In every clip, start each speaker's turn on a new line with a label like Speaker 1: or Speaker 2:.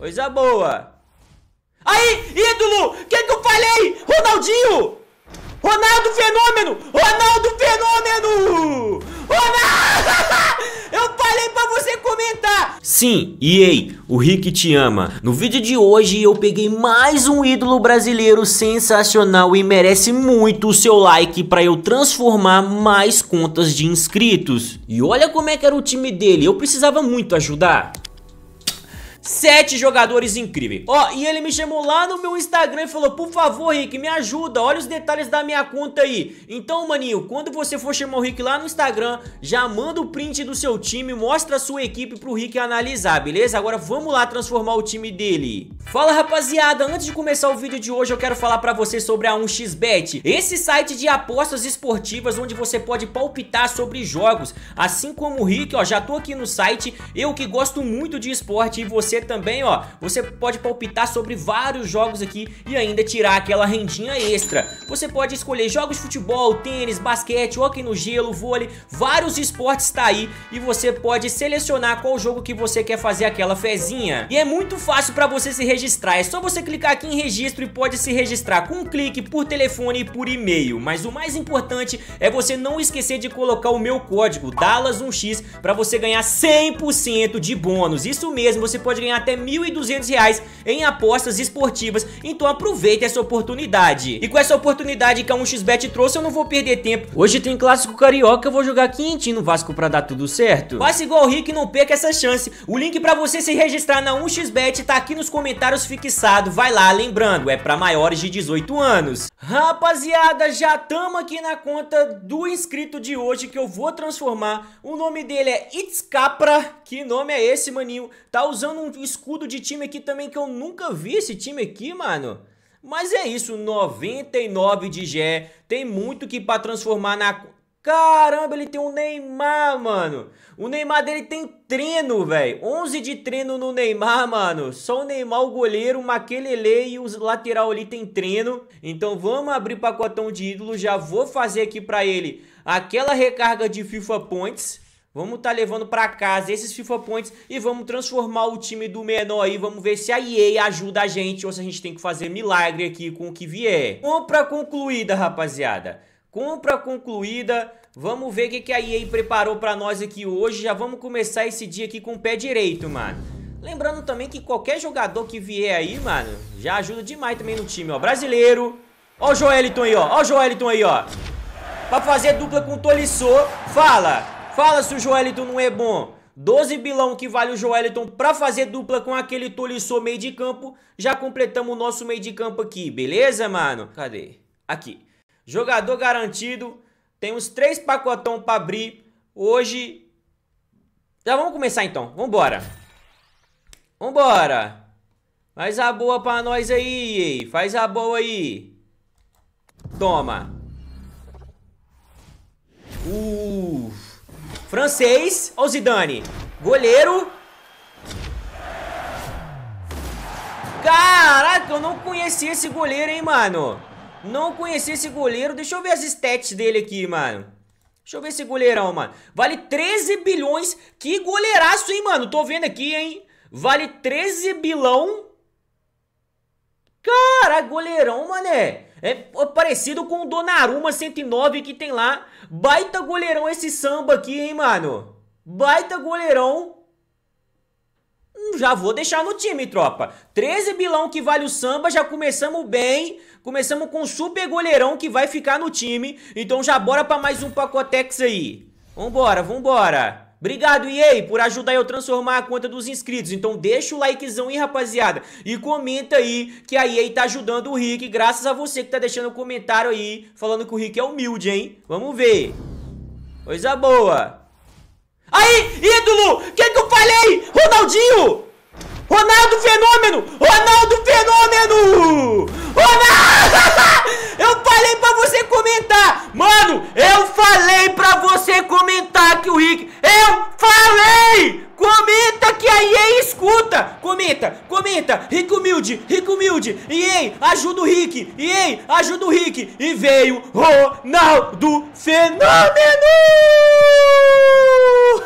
Speaker 1: Coisa boa. Aí, ídolo! O que, que eu falei? Ronaldinho! Ronaldo Fenômeno! Ronaldo Fenômeno! Ronaldo! Eu falei pra você comentar! Sim, e ei, o Rick te ama. No vídeo de hoje eu peguei mais um ídolo brasileiro sensacional e merece muito o seu like pra eu transformar mais contas de inscritos. E olha como é que era o time dele, eu precisava muito ajudar. Sete jogadores incríveis. Ó, e ele me chamou lá no meu Instagram e falou, por favor, Rick, me ajuda, olha os detalhes da minha conta aí. Então, maninho, quando você for chamar o Rick lá no Instagram, já manda o print do seu time, mostra a sua equipe pro Rick analisar, beleza? Agora vamos lá transformar o time dele. Fala, rapaziada, antes de começar o vídeo de hoje, eu quero falar pra você sobre a 1xBet. Esse site de apostas esportivas onde você pode palpitar sobre jogos. Assim como o Rick, ó, já tô aqui no site, eu que gosto muito de esporte e você você também, ó, você pode palpitar sobre vários jogos aqui e ainda tirar aquela rendinha extra. Você pode escolher jogos de futebol, tênis, basquete, hockey no gelo, vôlei, vários esportes tá aí e você pode selecionar qual jogo que você quer fazer aquela fezinha. E é muito fácil para você se registrar, é só você clicar aqui em registro e pode se registrar com um clique, por telefone e por e-mail. Mas o mais importante é você não esquecer de colocar o meu código DALAS1X para você ganhar 100% de bônus. Isso mesmo, você pode pode ganhar até R$ 1.200 em apostas esportivas, então aproveita essa oportunidade. E com essa oportunidade que a 1xBet trouxe, eu não vou perder tempo. Hoje tem clássico carioca, eu vou jogar quente no Vasco pra dar tudo certo. Faça igual o Rick e não perca essa chance. O link pra você se registrar na 1xBet tá aqui nos comentários fixado, vai lá, lembrando, é pra maiores de 18 anos. Rapaziada, já tamo aqui na conta do inscrito de hoje que eu vou transformar. O nome dele é Itzcapra, que nome é esse, maninho? Tá usando um um escudo de time aqui também que eu nunca vi esse time aqui, mano. Mas é isso, 99 de GE. Tem muito que para transformar na Caramba, ele tem um Neymar, mano. O Neymar dele tem treino, velho. 11 de treino no Neymar, mano. Só o Neymar, o goleiro, o Maquelele e os lateral ali tem treino. Então vamos abrir pacotão de ídolo. Já vou fazer aqui pra ele aquela recarga de FIFA Points. Vamos estar tá levando para casa esses FIFA Points e vamos transformar o time do menor aí. Vamos ver se a EA ajuda a gente ou se a gente tem que fazer milagre aqui com o que vier. Compra concluída, rapaziada. Compra concluída. Vamos ver o que, que a EA preparou para nós aqui hoje. Já vamos começar esse dia aqui com o pé direito, mano. Lembrando também que qualquer jogador que vier aí, mano, já ajuda demais também no time, ó. Brasileiro. Ó o Joeliton aí, ó. Ó o Joeliton aí, ó. Pra fazer dupla com o Tolisso. Fala. Fala se o Joeliton não é bom. 12 bilão que vale o Joeliton para fazer dupla com aquele Tolisso meio de campo. Já completamos o nosso meio de campo aqui, beleza, mano? Cadê? Aqui. Jogador garantido. Tem uns três pacotão para abrir. Hoje... Já vamos começar então. Vambora. Vambora. Faz a boa pra nós aí, Faz a boa aí. Toma. Uh, Francês. Olha o Zidane. Goleiro. Caraca, eu não conhecia esse goleiro, hein, mano. Não conhecia esse goleiro. Deixa eu ver as stats dele aqui, mano. Deixa eu ver esse goleirão, mano. Vale 13 bilhões. Que goleiraço, hein, mano. Tô vendo aqui, hein. Vale 13 bilhão. Cara, goleirão, mané. É parecido com o Donnarumma 109 que tem lá. Baita goleirão esse samba aqui, hein, mano? Baita goleirão. Já vou deixar no time, tropa. 13 bilão que vale o samba, já começamos bem. Começamos com o super goleirão que vai ficar no time. Então já bora pra mais um Pacotex aí. Vambora, vambora. Obrigado, EA, por ajudar eu a transformar a conta dos inscritos. Então deixa o likezão aí, rapaziada. E comenta aí que a EA tá ajudando o Rick, graças a você que tá deixando o um comentário aí, falando que o Rick é humilde, hein? Vamos ver. Coisa boa. Aí, ídolo! O que que eu falei? Ronaldinho! Ronaldo Fenômeno! Ronaldo Fenômeno! Ronaldo! Eu falei pra você comentar! Mano, eu falei pra você comentar! humilde, Rico humilde, e ei, ajuda o Rick, e ei, ajuda o Rick, e veio Ronaldo Fenômeno!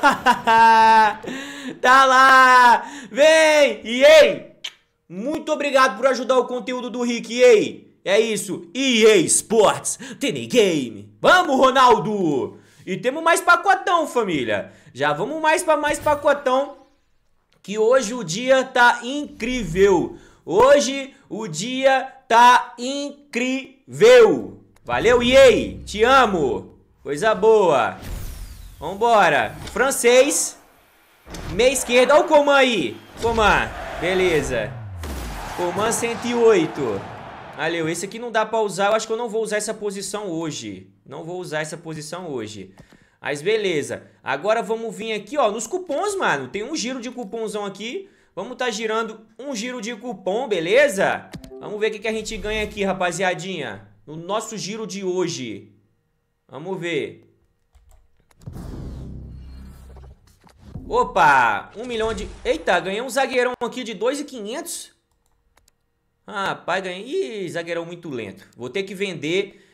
Speaker 1: tá lá, vem, e ei, muito obrigado por ajudar o conteúdo do Rick, e ei, é isso, e ei Sports, TN Game, vamos Ronaldo! E temos mais pacotão, família. Já vamos mais para mais pacotão. Que hoje o dia tá incrível. Hoje o dia tá incrível. Valeu, Yei! Te amo! Coisa boa! Vambora! Francês! Meia esquerda, olha o Coman aí! Coman, beleza! Coman 108. Valeu, esse aqui não dá pra usar, eu acho que eu não vou usar essa posição hoje. Não vou usar essa posição hoje. Mas beleza. Agora vamos vir aqui, ó, nos cupons, mano. Tem um giro de cupomzão aqui. Vamos estar tá girando um giro de cupom, beleza? Vamos ver o que, que a gente ganha aqui, rapaziadinha. No nosso giro de hoje. Vamos ver. Opa, um milhão de... Eita, ganhei um zagueirão aqui de 2,500. Rapaz, ganhei... Ih, zagueirão muito lento. Vou ter que vender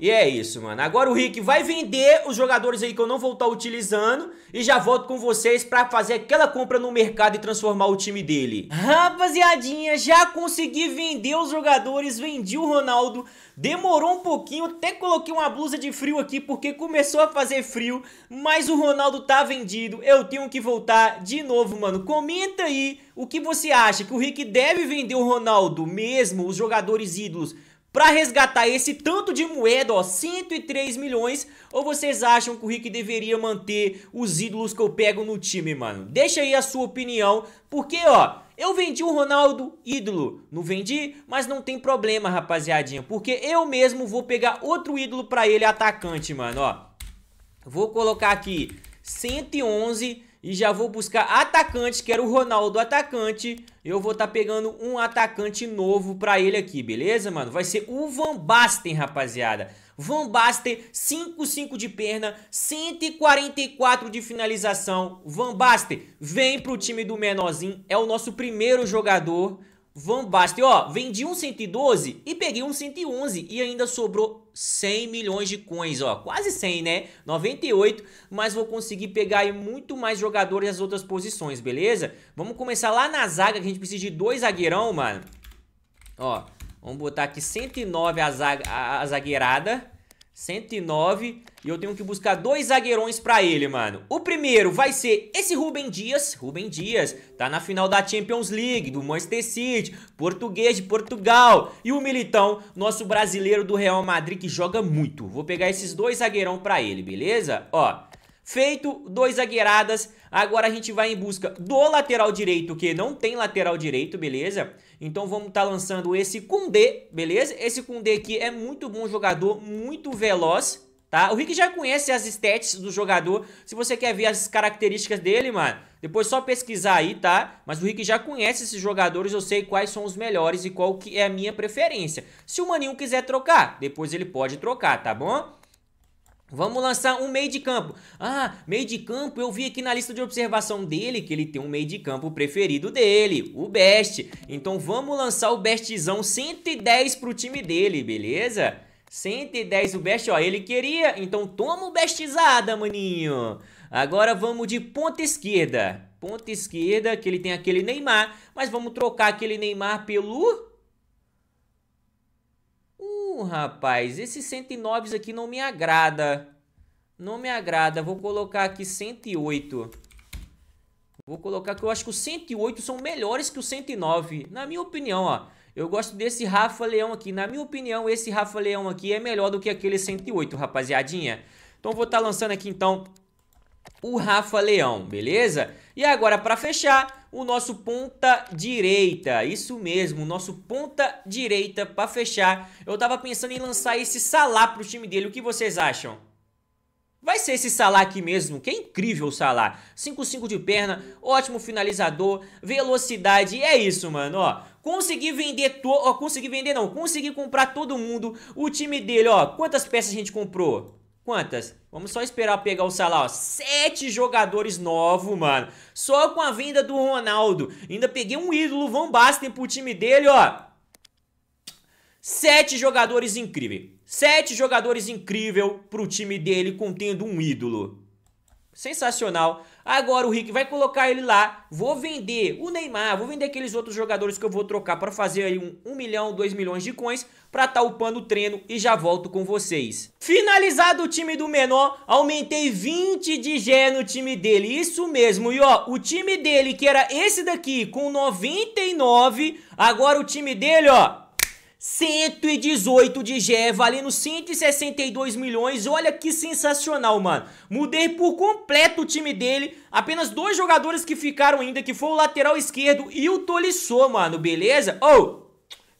Speaker 1: e é isso, mano. Agora o Rick vai vender os jogadores aí que eu não vou estar utilizando e já volto com vocês pra fazer aquela compra no mercado e transformar o time dele. Rapaziadinha, já consegui vender os jogadores, vendi o Ronaldo, demorou um pouquinho, até coloquei uma blusa de frio aqui porque começou a fazer frio, mas o Ronaldo tá vendido, eu tenho que voltar de novo, mano. Comenta aí o que você acha, que o Rick deve vender o Ronaldo mesmo, os jogadores ídolos, para resgatar esse tanto de moeda, ó, 103 milhões, ou vocês acham que o Rick deveria manter os ídolos que eu pego no time, mano? Deixa aí a sua opinião, porque, ó, eu vendi o Ronaldo ídolo, não vendi, mas não tem problema, rapaziadinha, porque eu mesmo vou pegar outro ídolo para ele, atacante, mano, ó. Vou colocar aqui 111 e já vou buscar que quero o Ronaldo atacante. Eu vou estar tá pegando um atacante novo pra ele aqui, beleza, mano? Vai ser o Van Basten, rapaziada. Van Basten, 5-5 de perna, 144 de finalização. Van Basten, vem pro time do menorzinho. É o nosso primeiro jogador Van Basten, ó, vendi um 112 e peguei um 111 e ainda sobrou 100 milhões de coins, ó, quase 100, né? 98, mas vou conseguir pegar aí muito mais jogadores nas outras posições, beleza? Vamos começar lá na zaga, que a gente precisa de dois zagueirão, mano. Ó, vamos botar aqui 109 a, zaga, a, a zagueirada. 109 e eu tenho que buscar dois zagueirões para ele, mano. O primeiro vai ser esse Rubem Dias. Rubem Dias tá na final da Champions League do Manchester City, português de Portugal. E o Militão, nosso brasileiro do Real Madrid que joga muito. Vou pegar esses dois zagueirão para ele, beleza? Ó, Feito dois zagueiradas, agora a gente vai em busca do lateral direito, que não tem lateral direito, beleza? Então vamos estar tá lançando esse Kundê, beleza? Esse Kundê aqui é muito bom jogador, muito veloz, tá? O Rick já conhece as stats do jogador, se você quer ver as características dele, mano, depois só pesquisar aí, tá? Mas o Rick já conhece esses jogadores, eu sei quais são os melhores e qual que é a minha preferência. Se o Maninho quiser trocar, depois ele pode trocar, tá bom? Vamos lançar um meio de campo. Ah, meio de campo, eu vi aqui na lista de observação dele que ele tem um meio de campo preferido dele, o Best. Então vamos lançar o Bestzão 110 pro time dele, beleza? 110 o Best, ó, ele queria, então toma o Bestizada, maninho. Agora vamos de ponta esquerda. Ponta esquerda, que ele tem aquele Neymar, mas vamos trocar aquele Neymar pelo rapaz, esses 109 aqui não me agrada. Não me agrada. Vou colocar aqui 108. Vou colocar que eu acho que os 108 são melhores que os 109. Na minha opinião, ó. Eu gosto desse Rafa Leão aqui. Na minha opinião, esse Rafa Leão aqui é melhor do que aquele 108, rapaziadinha. Então, vou estar tá lançando aqui, então, o Rafa Leão, beleza? E agora para fechar, o nosso ponta direita, isso mesmo, o nosso ponta direita para fechar. Eu tava pensando em lançar esse Salá pro time dele, o que vocês acham? Vai ser esse Salah aqui mesmo, que é incrível o Salah. 5-5 de perna, ótimo finalizador, velocidade, é isso, mano, ó. Consegui vender, to... ó, consegui vender não, consegui comprar todo mundo, o time dele, ó, quantas peças a gente comprou? Quantas? Vamos só esperar pegar o salário ó. Sete jogadores novos, mano. Só com a venda do Ronaldo. Ainda peguei um ídolo, Van Basten, pro time dele, ó. Sete jogadores incríveis. Sete jogadores incríveis pro time dele, contendo um ídolo. Sensacional. Agora o Rick vai colocar ele lá, vou vender o Neymar, vou vender aqueles outros jogadores que eu vou trocar para fazer aí um, milhão, dois milhões de coins para estar tá upando o treino e já volto com vocês. Finalizado o time do menor, aumentei 20 de G no time dele, isso mesmo. E ó, o time dele que era esse daqui com 99, agora o time dele ó, 118 de GE valendo 162 milhões. Olha que sensacional, mano. Mudei por completo o time dele. Apenas dois jogadores que ficaram ainda, que foi o lateral esquerdo e o Tolisso, mano. Beleza? Oh,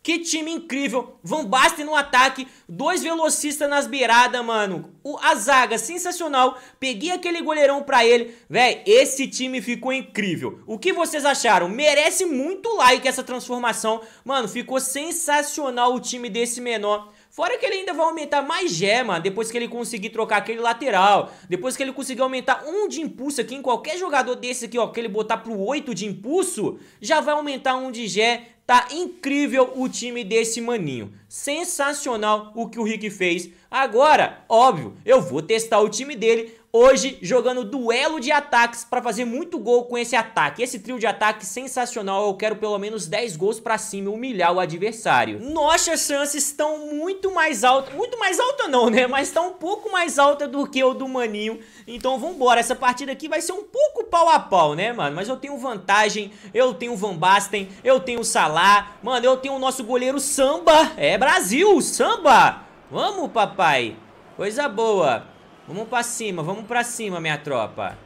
Speaker 1: que time incrível. Van Basten no ataque, dois velocistas nas beiradas, mano. O, a zaga sensacional. Peguei aquele goleirão pra ele. Véi, esse time ficou incrível. O que vocês acharam? Merece muito like essa transformação. Mano, ficou sensacional o time desse menor. Fora que ele ainda vai aumentar mais gema depois que ele conseguir trocar aquele lateral. Depois que ele conseguir aumentar um de impulso aqui em qualquer jogador desse aqui, ó, que ele botar pro 8 de impulso, já vai aumentar um de gé. Tá incrível o time desse maninho. Sensacional o que o Rick fez. Agora, óbvio, eu vou testar o time dele hoje jogando duelo de ataques para fazer muito gol com esse ataque. Esse trio de ataque sensacional, eu quero pelo menos 10 gols para cima humilhar o adversário. Nossas chances estão muito mais altas, muito mais alta não, né? Mas está um pouco mais alta do que o do Maninho. Então vambora, essa partida aqui vai ser um pouco pau a pau, né, mano? Mas eu tenho vantagem, eu tenho Van Basten, eu tenho Salah, mano, eu tenho o nosso goleiro Samba. É Brasil, Samba! Vamos, papai! Coisa boa! Vamos pra cima, vamos pra cima, minha tropa.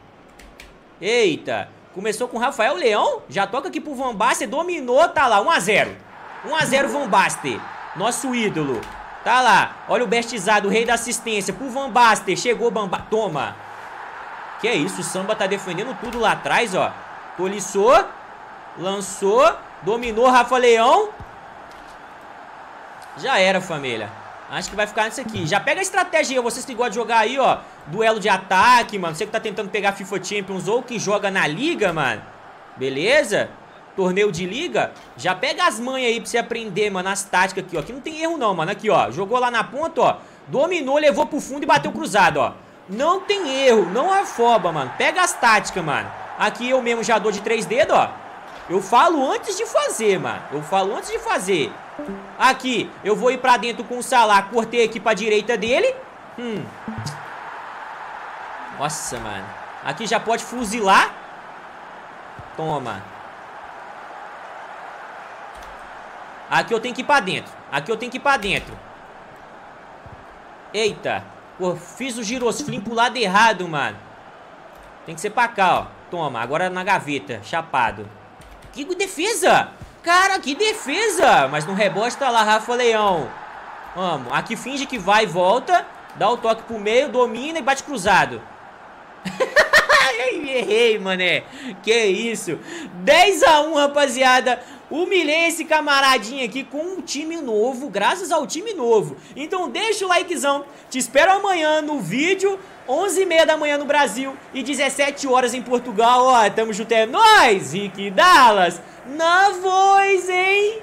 Speaker 1: Eita. Começou com o Rafael Leão. Já toca aqui pro Van Basten. Dominou, tá lá. 1x0. 1x0 Van Basten. Nosso ídolo. Tá lá. Olha o Bestizado, o rei da assistência. Pro Van Basten. Chegou, Bamba. Toma. Que é isso. O Samba tá defendendo tudo lá atrás, ó. Toliçou. Lançou. Dominou Rafa Leão. Já era, família. Acho que vai ficar nesse aqui. Já pega a estratégia aí, vocês que gostam de jogar aí, ó. Duelo de ataque, mano. Você que tá tentando pegar FIFA Champions ou que joga na liga, mano. Beleza? Torneio de liga. Já pega as manhas aí pra você aprender, mano, as táticas aqui, ó. Aqui não tem erro não, mano. Aqui, ó. Jogou lá na ponta, ó. Dominou, levou pro fundo e bateu cruzado, ó. Não tem erro. Não afoba, é mano. Pega as táticas, mano. Aqui eu mesmo já dou de três dedos, ó. Eu falo antes de fazer, mano. Eu falo antes de fazer. Aqui, eu vou ir pra dentro com o Salah. Cortei aqui pra direita dele. Hum. Nossa, mano. Aqui já pode fuzilar. Toma. Aqui eu tenho que ir pra dentro. Aqui eu tenho que ir pra dentro. Eita. Pô, fiz o girosflim pro lado errado, mano. Tem que ser pra cá, ó. Toma, agora na gaveta. Chapado. Que defesa! Cara, que defesa! Mas no rebote tá lá Rafa Leão. Vamos. Aqui finge que vai e volta. Dá o toque pro meio, domina e bate cruzado. Errei, mané. Que isso. 10x1, rapaziada. Humilhei esse camaradinho aqui com um time novo, graças ao time novo. Então deixa o likezão. Te espero amanhã no vídeo, 11h30 da manhã no Brasil e 17 horas em Portugal. Ó, tamo junto, é nóis, Rick Dallas na voz, hein?